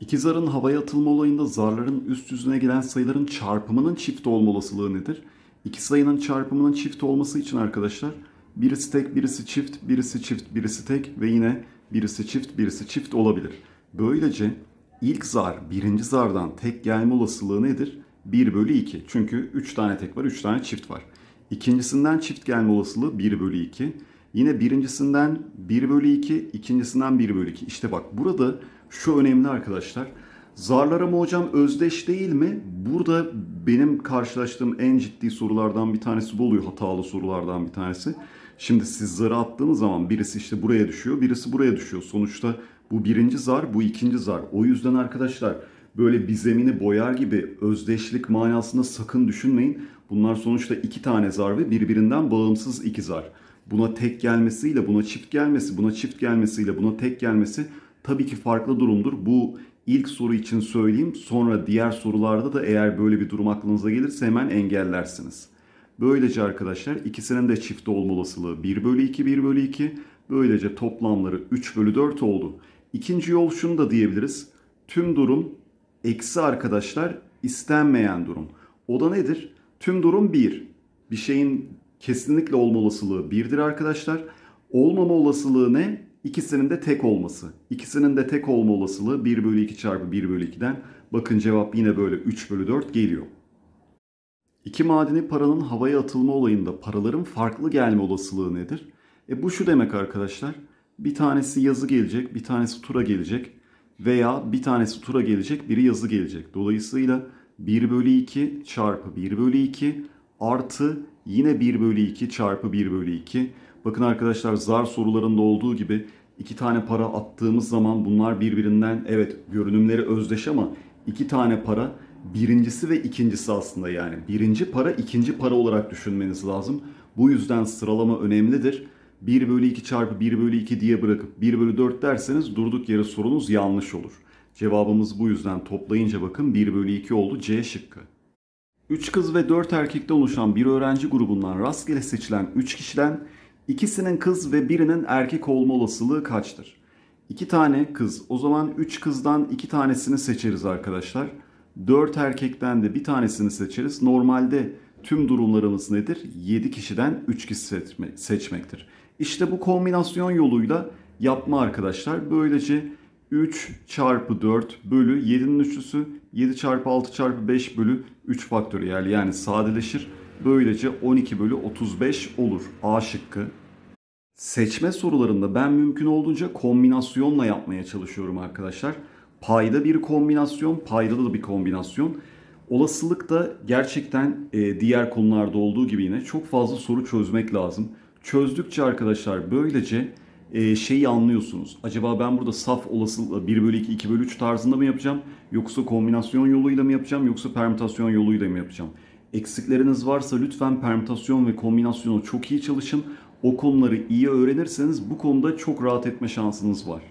İki zarın havaya atılma olayında zarların üst yüzüne gelen sayıların çarpımının çift olma olasılığı nedir? İki sayının çarpımının çift olması için arkadaşlar birisi tek, birisi çift, birisi çift, birisi tek ve yine birisi çift, birisi çift olabilir. Böylece ilk zar birinci zardan tek gelme olasılığı nedir? 1 bölü 2. Çünkü 3 tane tek var, 3 tane çift var. İkincisinden çift gelme olasılığı 1 bölü 2. Yine birincisinden 1 bölü 2, ikincisinden 1 bölü 2. İşte bak burada şu önemli arkadaşlar. Zarlara mı hocam özdeş değil mi? Burada benim karşılaştığım en ciddi sorulardan bir tanesi bu oluyor. Hatalı sorulardan bir tanesi. Şimdi siz zarı attığınız zaman birisi işte buraya düşüyor, birisi buraya düşüyor. Sonuçta bu birinci zar, bu ikinci zar. O yüzden arkadaşlar böyle bir zemini boyar gibi özdeşlik manasında sakın düşünmeyin. Bunlar sonuçta iki tane zar ve birbirinden bağımsız iki zar. Buna tek gelmesiyle, buna çift gelmesi, buna çift gelmesiyle, buna tek gelmesi tabii ki farklı durumdur. Bu ilk soru için söyleyeyim. Sonra diğer sorularda da eğer böyle bir durum aklınıza gelirse hemen engellersiniz. Böylece arkadaşlar ikisinin de çift olma olasılığı 1 bölü 2, 1 bölü 2. Böylece toplamları 3 bölü 4 oldu. İkinci yol şunu da diyebiliriz. Tüm durum eksi arkadaşlar istenmeyen durum. O da nedir? Tüm durum 1. Bir şeyin kesinlikle olma olasılığı 1'dir arkadaşlar. Olmama olasılığı ne? İkisinin de tek olması. İkisinin de tek olma olasılığı 1 bölü 2 çarpı 1 bölü 2'den. Bakın cevap yine böyle 3 bölü 4 geliyor. İki madeni paranın havaya atılma olayında paraların farklı gelme olasılığı nedir? E bu şu demek arkadaşlar. Bir tanesi yazı gelecek, bir tanesi tura gelecek veya bir tanesi tura gelecek, biri yazı gelecek. Dolayısıyla 1 bölü 2 çarpı 1 bölü 2 artı yine 1 bölü 2 çarpı 1 bölü 2. Bakın arkadaşlar zar sorularında olduğu gibi iki tane para attığımız zaman bunlar birbirinden evet görünümleri özdeş ama iki tane para birincisi ve ikincisi aslında yani. Birinci para ikinci para olarak düşünmeniz lazım. Bu yüzden sıralama önemlidir. 1 bölü 2 çarpı 1 bölü 2 diye bırakıp 1 bölü 4 derseniz durduk yere sorunuz yanlış olur. Cevabımız bu yüzden toplayınca bakın 1 bölü 2 oldu C şıkkı. 3 kız ve 4 erkekte oluşan bir öğrenci grubundan rastgele seçilen 3 kişiden İkisinin kız ve birinin erkek olma olasılığı kaçtır? İki tane kız. O zaman üç kızdan iki tanesini seçeriz arkadaşlar. Dört erkekten de bir tanesini seçeriz. Normalde tüm durumlarımız nedir? Yedi kişiden üç kişi seçme, seçmektir. İşte bu kombinasyon yoluyla yapma arkadaşlar. Böylece 3 çarpı 4 bölü 7'nin üçlüsü 7 çarpı 6 çarpı 5 bölü 3 faktöriyel yani sadeleşir. Böylece 12 bölü 35 olur. A şıkkı. Seçme sorularında ben mümkün olduğunca kombinasyonla yapmaya çalışıyorum arkadaşlar. Payda bir kombinasyon, payda da bir kombinasyon. Olasılık da gerçekten e, diğer konularda olduğu gibi yine çok fazla soru çözmek lazım. Çözdükçe arkadaşlar böylece e, şeyi anlıyorsunuz. Acaba ben burada saf olasılıkla 1 bölü 2, 2 bölü 3 tarzında mı yapacağım? Yoksa kombinasyon yoluyla mı yapacağım? Yoksa permütasyon yoluyla mı yapacağım? Eksikleriniz varsa lütfen permütasyon ve kombinasyonu çok iyi çalışın. O konuları iyi öğrenirseniz bu konuda çok rahat etme şansınız var.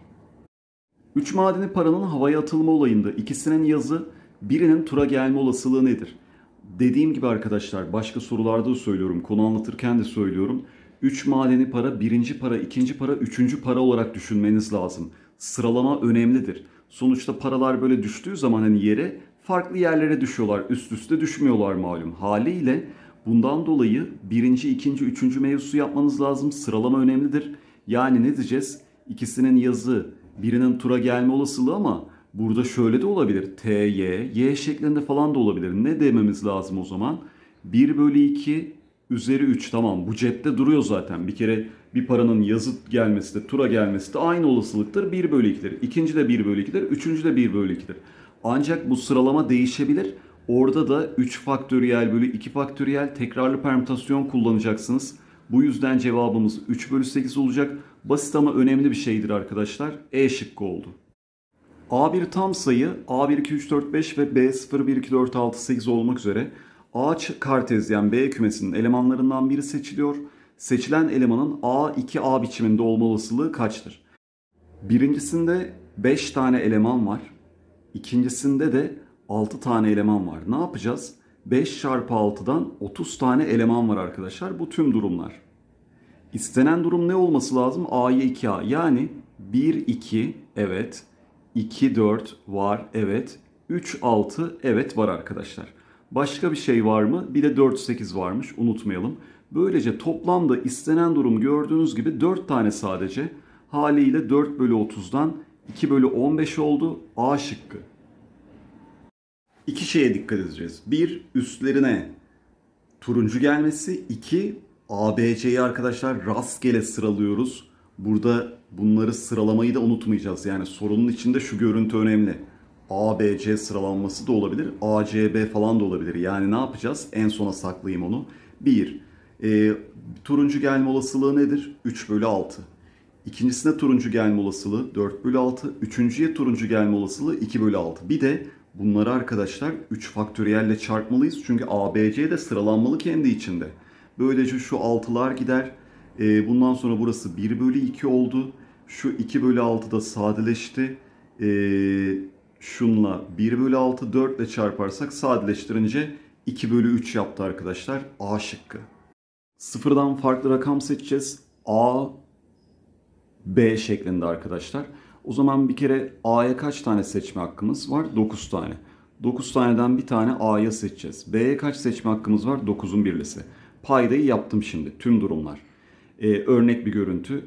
Üç madeni paranın havaya atılma olayında ikisinin yazı birinin tura gelme olasılığı nedir? Dediğim gibi arkadaşlar başka sorularda da söylüyorum konu anlatırken de söylüyorum. Üç madeni para birinci para ikinci para üçüncü para olarak düşünmeniz lazım. Sıralama önemlidir. Sonuçta paralar böyle düştüğü zaman hani yere farklı yerlere düşüyorlar. Üst üste düşmüyorlar malum. Haliyle bundan dolayı birinci, ikinci, üçüncü mevzusu yapmanız lazım. Sıralama önemlidir. Yani ne diyeceğiz? İkisinin yazı, birinin tura gelme olasılığı ama burada şöyle de olabilir. T, Y, Y şeklinde falan da olabilir. Ne dememiz lazım o zaman? 1 bölü 2 üzeri 3 tamam bu cepte duruyor zaten. Bir kere bir paranın yazıt gelmesi de tura gelmesi de aynı olasılıktır. 1 bölü 2'dir. İkinci de 1 bölü 2'dir. Üçüncü de 1 bölü 2'dir. Ancak bu sıralama değişebilir. Orada da 3 faktöriyel bölü 2 faktöriyel tekrarlı permütasyon kullanacaksınız. Bu yüzden cevabımız 3 bölü 8 olacak. Basit ama önemli bir şeydir arkadaşlar. E şıkkı oldu. A1 tam sayı A1 2 3 4 5 ve B0 1 2 4 6 8 olmak üzere A kartezyen B kümesinin elemanlarından biri seçiliyor. Seçilen elemanın A2A biçiminde olma olasılığı kaçtır? Birincisinde 5 tane eleman var. İkincisinde de 6 tane eleman var. Ne yapacağız? 5 çarpı 6'dan 30 tane eleman var arkadaşlar. Bu tüm durumlar. İstenen durum ne olması lazım? A'ya 2A. Yani 1, 2 evet. 2, 4 var evet. 3, 6 evet var arkadaşlar. Başka bir şey var mı? Bir de 4, 8 varmış unutmayalım. Böylece toplamda istenen durum gördüğünüz gibi 4 tane sadece. Haliyle 4 bölü 30'dan 2 bölü 15 oldu. A şıkkı. İki şeye dikkat edeceğiz. Bir, üstlerine turuncu gelmesi. İki, ABC'yi arkadaşlar rastgele sıralıyoruz. Burada bunları sıralamayı da unutmayacağız. Yani sorunun içinde şu görüntü önemli. ABC sıralanması da olabilir. ACB falan da olabilir. Yani ne yapacağız? En sona saklayayım onu. Bir E, turuncu gelme olasılığı nedir? 3 bölü 6. İkincisine turuncu gelme olasılığı 4 bölü 6. Üçüncüye turuncu gelme olasılığı 2 bölü 6. Bir de bunları arkadaşlar 3 faktöriyelle çarpmalıyız. Çünkü ABC de sıralanmalı kendi içinde. Böylece şu 6'lar gider. Ee, bundan sonra burası 1 bölü 2 oldu. Şu 2 bölü 6 da sadeleşti. Ee, şunla 1 bölü 6 4 ile çarparsak sadeleştirince 2 bölü 3 yaptı arkadaşlar. A şıkkı. Sıfırdan farklı rakam seçeceğiz. A B şeklinde arkadaşlar. O zaman bir kere A'ya kaç tane seçme hakkımız var? 9 tane. 9 taneden bir tane A'ya seçeceğiz. B'ye kaç seçme hakkımız var? 9'un birlisi. Paydayı yaptım şimdi. Tüm durumlar. Ee, örnek bir görüntü.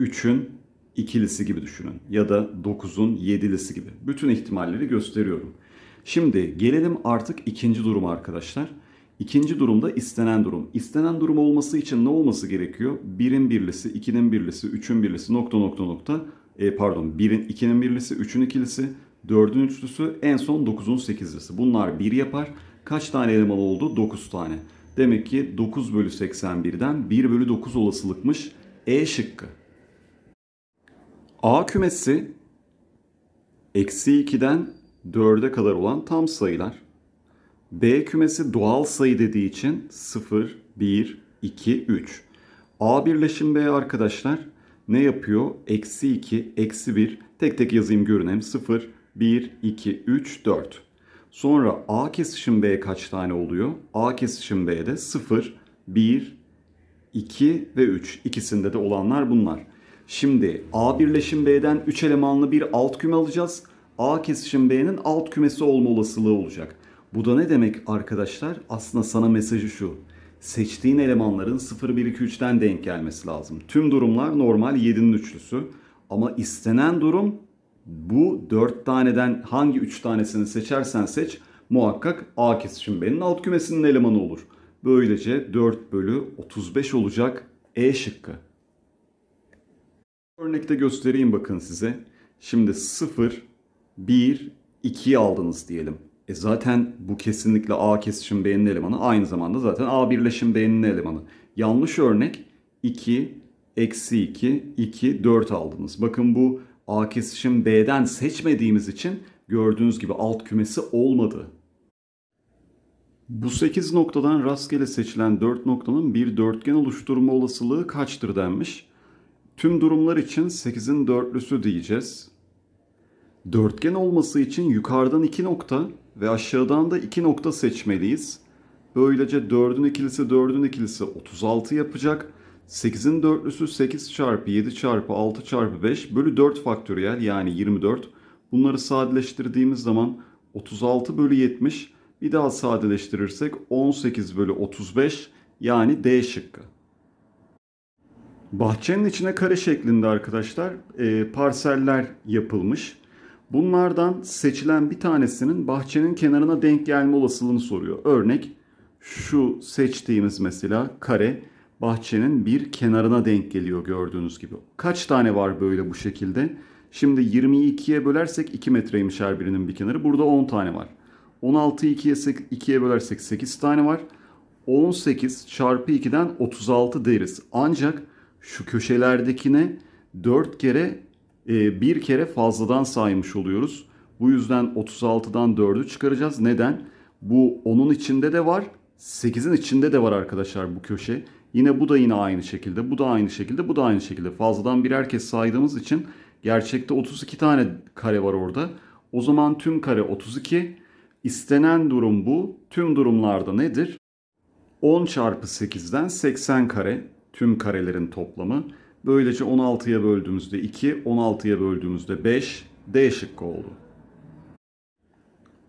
3'ün ikilisi gibi düşünün. Ya da 9'un yedilisi gibi. Bütün ihtimalleri gösteriyorum. Şimdi gelelim artık ikinci duruma arkadaşlar. Arkadaşlar. İkinci durumda istenen durum. İstenen durum olması için ne olması gerekiyor? Birin birlisi, ikinin birlisi, üçün birlisi, nokta nokta nokta. E, pardon birin ikinin birlisi, üçün ikilisi, dördün üçlüsü, en son dokuzun sekizlisi. Bunlar bir yapar. Kaç tane eleman oldu? Dokuz tane. Demek ki 9 bölü 81'den 1 bölü 9 olasılıkmış. E şıkkı. A kümesi eksi 2'den 4'e kadar olan tam sayılar. B kümesi doğal sayı dediği için 0, 1, 2, 3. A birleşim B arkadaşlar ne yapıyor? Eksi 2, eksi 1. Tek tek yazayım görünem. 0, 1, 2, 3, 4. Sonra A kesişim B kaç tane oluyor? A kesişim B'de 0, 1, 2 ve 3. İkisinde de olanlar bunlar. Şimdi A birleşim B'den 3 elemanlı bir alt küme alacağız. A kesişim B'nin alt kümesi olma olasılığı olacak. Bu da ne demek arkadaşlar? Aslında sana mesajı şu. Seçtiğin elemanların 0, 1, 2, 3'ten denk gelmesi lazım. Tüm durumlar normal 7'nin üçlüsü. Ama istenen durum bu 4 taneden hangi 3 tanesini seçersen seç muhakkak A kesişimbenin alt kümesinin elemanı olur. Böylece 4 bölü 35 olacak E şıkkı. Örnekte göstereyim bakın size. Şimdi 0, 1, 2'yi aldınız diyelim. E zaten bu kesinlikle A kesişim beğeninin elemanı. Aynı zamanda zaten A birleşim beğeninin elemanı. Yanlış örnek 2, eksi 2, 2, 4 aldınız. Bakın bu A kesişim B'den seçmediğimiz için gördüğünüz gibi alt kümesi olmadı. Bu 8 noktadan rastgele seçilen 4 noktanın bir dörtgen oluşturma olasılığı kaçtır denmiş. Tüm durumlar için 8'in dörtlüsü diyeceğiz. Dörtgen olması için yukarıdan 2 nokta, ve aşağıdan da iki nokta seçmeliyiz. Böylece 4'ün ikilisi 4'ün ikilisi 36 yapacak. 8'in dörtlüsü 8 çarpı 7 çarpı 6 çarpı 5 bölü 4 faktöriyel yani 24. Bunları sadeleştirdiğimiz zaman 36 bölü 70 bir daha sadeleştirirsek 18 bölü 35 yani D şıkkı. Bahçenin içine kare şeklinde arkadaşlar e, parseller yapılmış. Bunlardan seçilen bir tanesinin bahçenin kenarına denk gelme olasılığını soruyor. Örnek şu seçtiğimiz mesela kare bahçenin bir kenarına denk geliyor gördüğünüz gibi. Kaç tane var böyle bu şekilde? Şimdi 20'yi 2'ye bölersek 2 metreymiş her birinin bir kenarı. Burada 10 tane var. 16'yı 2'ye bölersek 8 tane var. 18 çarpı 2'den 36 deriz. Ancak şu köşelerdekine 4 kere ee, bir kere fazladan saymış oluyoruz. Bu yüzden 36'dan 4'ü çıkaracağız. Neden? Bu 10'un içinde de var. 8'in içinde de var arkadaşlar bu köşe. Yine bu da yine aynı şekilde. Bu da aynı şekilde. Bu da aynı şekilde. Fazladan birer kez saydığımız için gerçekte 32 tane kare var orada. O zaman tüm kare 32. İstenen durum bu. Tüm durumlarda nedir? 10 çarpı 8'den 80 kare tüm karelerin toplamı. Böylece 16'ya böldüğümüzde 2, 16'ya böldüğümüzde 5, D şıkkı oldu.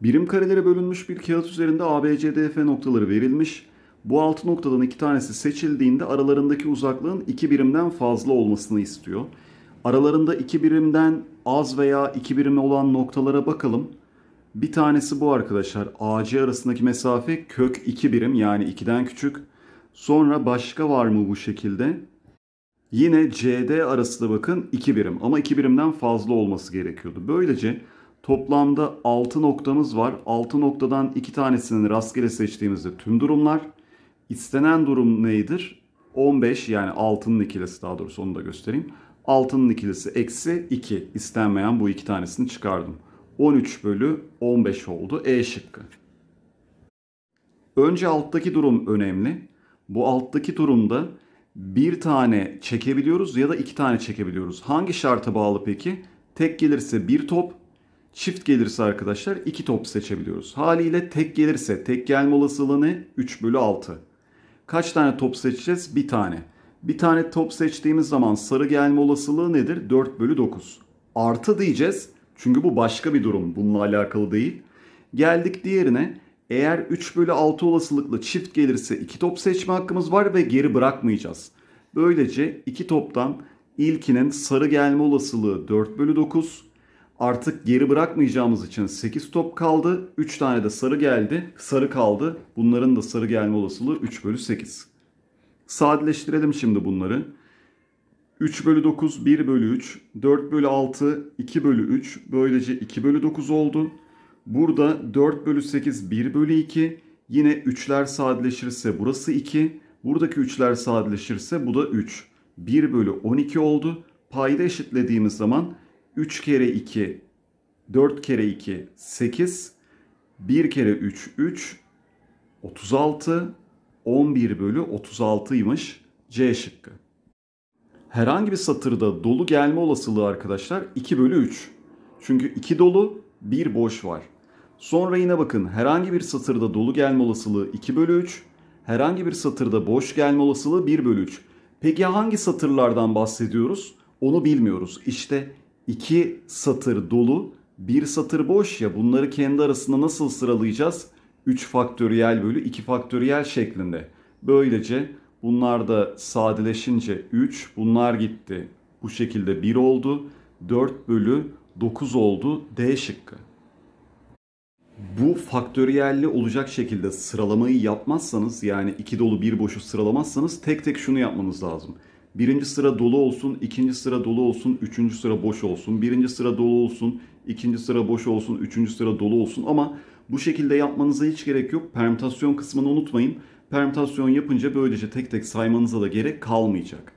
Birim karelere bölünmüş bir kağıt üzerinde ABCDF noktaları verilmiş. Bu 6 noktadan 2 tanesi seçildiğinde aralarındaki uzaklığın 2 birimden fazla olmasını istiyor. Aralarında 2 birimden az veya 2 birimi olan noktalara bakalım. Bir tanesi bu arkadaşlar. AC arasındaki mesafe kök 2 birim yani 2'den küçük. Sonra başka var mı bu şekilde? Yine CD arası da bakın 2 birim ama 2 birimden fazla olması gerekiyordu. Böylece toplamda 6 noktamız var. 6 noktadan 2 tanesini rastgele seçtiğimizde tüm durumlar. İstenen durum nedir? 15 yani 6'nın ikilisi daha doğrusu onu da göstereyim. 6'nın ikilisi eksi 2 istenmeyen bu iki tanesini çıkardım. 13 bölü 15 oldu E şıkkı. Önce alttaki durum önemli. Bu alttaki durumda bir tane çekebiliyoruz ya da iki tane çekebiliyoruz. Hangi şarta bağlı peki? Tek gelirse bir top, çift gelirse arkadaşlar iki top seçebiliyoruz. Haliyle tek gelirse tek gelme olasılığını 3 bölü 6. Kaç tane top seçeceğiz? Bir tane. Bir tane top seçtiğimiz zaman sarı gelme olasılığı nedir? 4 bölü 9. Artı diyeceğiz. Çünkü bu başka bir durum. Bununla alakalı değil. Geldik diğerine. Eğer 3 bölü 6 olasılıkla çift gelirse 2 top seçme hakkımız var ve geri bırakmayacağız. Böylece 2 toptan ilkinin sarı gelme olasılığı 4 bölü 9. Artık geri bırakmayacağımız için 8 top kaldı. 3 tane de sarı geldi. Sarı kaldı. Bunların da sarı gelme olasılığı 3 bölü 8. Sadeleştirelim şimdi bunları. 3 bölü 9 1 bölü 3, 4 bölü 6 2 bölü 3, böylece 2 bölü 9 oldu. Burada 4 bölü 8 1 bölü 2. Yine 3'ler sadeleşirse burası 2. Buradaki 3'ler sadeleşirse bu da 3. 1 bölü 12 oldu. Payda eşitlediğimiz zaman 3 kere 2 4 kere 2 8 1 kere 3 3 36 11 bölü 36'ymış C şıkkı. Herhangi bir satırda dolu gelme olasılığı arkadaşlar 2 bölü 3. Çünkü 2 dolu 1 boş var. Sonra yine bakın herhangi bir satırda dolu gelme olasılığı 2 bölü 3. Herhangi bir satırda boş gelme olasılığı 1 bölü 3. Peki hangi satırlardan bahsediyoruz? Onu bilmiyoruz. İşte 2 satır dolu, 1 satır boş ya bunları kendi arasında nasıl sıralayacağız? 3 faktöriyel bölü 2 faktöriyel şeklinde. Böylece bunlar da sadeleşince 3, bunlar gitti. Bu şekilde 1 oldu. 4 bölü 9 oldu D şıkkı bu faktöriyelli olacak şekilde sıralamayı yapmazsanız yani iki dolu bir boşu sıralamazsanız tek tek şunu yapmanız lazım. Birinci sıra dolu olsun, ikinci sıra dolu olsun, üçüncü sıra boş olsun. Birinci sıra dolu olsun, ikinci sıra boş olsun, üçüncü sıra dolu olsun. Ama bu şekilde yapmanıza hiç gerek yok. Permütasyon kısmını unutmayın. Permütasyon yapınca böylece tek tek saymanıza da gerek kalmayacak.